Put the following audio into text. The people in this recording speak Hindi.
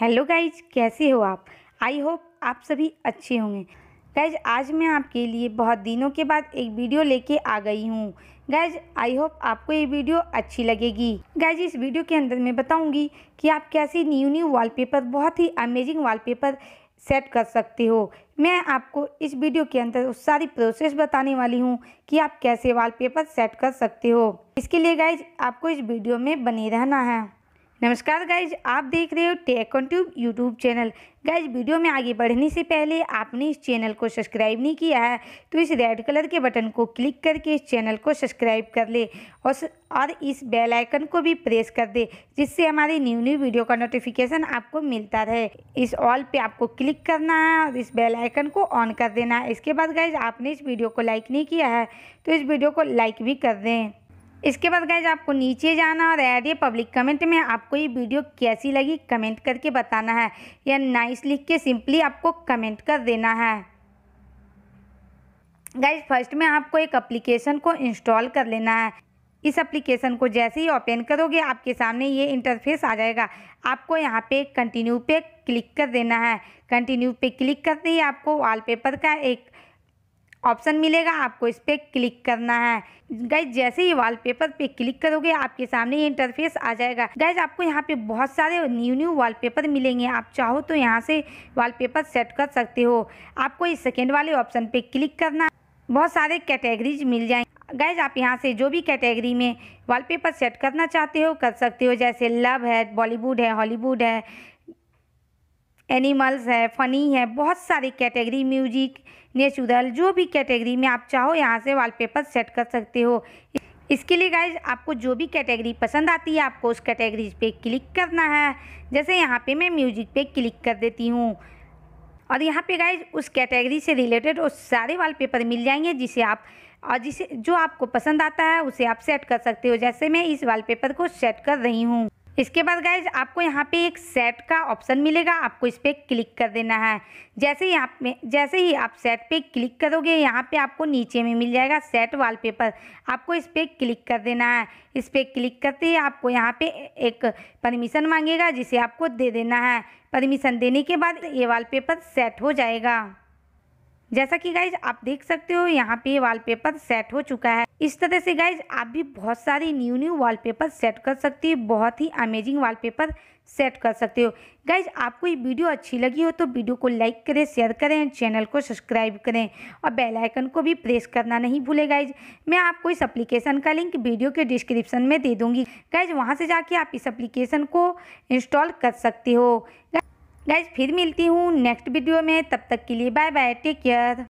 हेलो गाइज कैसे हो आप आई होप आप सभी अच्छे होंगे गाइज आज मैं आपके लिए बहुत दिनों के बाद एक वीडियो लेके आ गई हूँ गाइज आई होप आपको ये वीडियो अच्छी लगेगी गाइज इस वीडियो के अंदर मैं बताऊँगी कि आप कैसे न्यू न्यू वॉलपेपर बहुत ही अमेजिंग वॉलपेपर सेट कर सकते हो मैं आपको इस वीडियो के अंदर उस सारी प्रोसेस बताने वाली हूँ कि आप कैसे वॉलपेपर सेट कर सकते हो इसके लिए गाइज आपको इस वीडियो में बने रहना है नमस्कार गाइज आप देख रहे हो tech on tube YouTube channel guys video में आगे बढ़ने से पहले आपने इस चैनल को सब्सक्राइब नहीं किया है तो इस रेड कलर के बटन को क्लिक करके इस चैनल को सब्सक्राइब कर ले और और इस बेल आइकन को भी प्रेस कर दे जिससे हमारी न्यू न्यू वीडियो का नोटिफिकेशन आपको मिलता रहे इस ऑल पे आपको क्लिक करना है और इस बेल आइकन को ऑन कर देना है इसके बाद गाइज आपने इस वीडियो को लाइक नहीं किया है तो इस वीडियो को लाइक भी कर दें इसके बाद गैज आपको नीचे जाना और ऐड ये पब्लिक कमेंट में आपको ये वीडियो कैसी लगी कमेंट करके बताना है या नाइस लिख के सिंपली आपको कमेंट कर देना है गाइज फर्स्ट में आपको एक एप्लीकेशन को इंस्टॉल कर लेना है इस एप्लीकेशन को जैसे ही ओपन करोगे आपके सामने ये इंटरफेस आ जाएगा आपको यहाँ पे कंटिन्यू पे क्लिक कर देना है कंटिन्यू पे क्लिक करते ही आपको वॉलपेपर का एक ऑप्शन मिलेगा आपको इस पर क्लिक करना है गाइज जैसे ही वॉलपेपर पे क्लिक करोगे आपके सामने ये इंटरफेस आ जाएगा गाइज आपको यहाँ पे बहुत सारे न्यू न्यू वॉलपेपर मिलेंगे आप चाहो तो यहाँ से वॉलपेपर सेट कर सकते हो आपको इस सेकेंड वाले ऑप्शन पे क्लिक करना बहुत सारे कैटेगरीज मिल जाएंगे गैज आप यहाँ से जो भी कैटेगरी में वॉलपेपर सेट करना चाहते हो कर सकते हो जैसे लव है बॉलीवुड है हॉलीवुड है एनिमल्स है फ़नी है बहुत सारी कैटेगरी म्यूजिक नेचुरल जो भी कैटेगरी में आप चाहो यहाँ से वॉलपेपर सेट कर सकते हो इसके लिए गाइज आपको जो भी कैटेगरी पसंद आती है आपको उस कैटेगरी पे क्लिक करना है जैसे यहाँ पे मैं म्यूजिक पे क्लिक कर देती हूँ और यहाँ पे गाइज उस कैटेगरी से रिलेटेड वो सारे वॉलपेपर मिल जाएंगे जिसे आप और जिसे जो आपको पसंद आता है उसे आप सेट कर सकते हो जैसे मैं इस वॉलपेपर को सेट कर रही हूँ इसके बाद गाइज आपको यहाँ पे एक सेट का ऑप्शन मिलेगा आपको इस पर क्लिक कर देना है जैसे ही आप जैसे ही आप सेट पे क्लिक करोगे यहाँ पे आपको नीचे में मिल जाएगा सेट वॉलपेपर आपको इस पर क्लिक कर देना है इस पर क्लिक करते ही आपको यहाँ पे एक परमिशन मांगेगा जिसे आपको दे देना है परमिशन देने के बाद ये वॉलपेपर सेट हो जाएगा जैसा कि गाइज आप देख सकते हो यहाँ पे वॉलपेपर सेट हो चुका है इस तरह से गाइज आप भी बहुत सारे न्यू न्यू वॉलपेपर सेट कर सकते हो बहुत ही अमेजिंग वॉलपेपर सेट कर सकते हो गाइज आपको ये वीडियो अच्छी लगी हो तो वीडियो को लाइक करें शेयर करें चैनल को सब्सक्राइब करें और बेल आइकन को भी प्रेस करना नहीं भूले गाइज मैं आपको इस एप्लीकेशन का लिंक वीडियो के डिस्क्रिप्शन में दे दूँगी गाइज वहाँ से जाके आप इस एप्लीकेशन को इंस्टॉल कर सकते हो गाइज फिर मिलती हूँ नेक्स्ट वीडियो में तब तक के लिए बाय बाय टेक केयर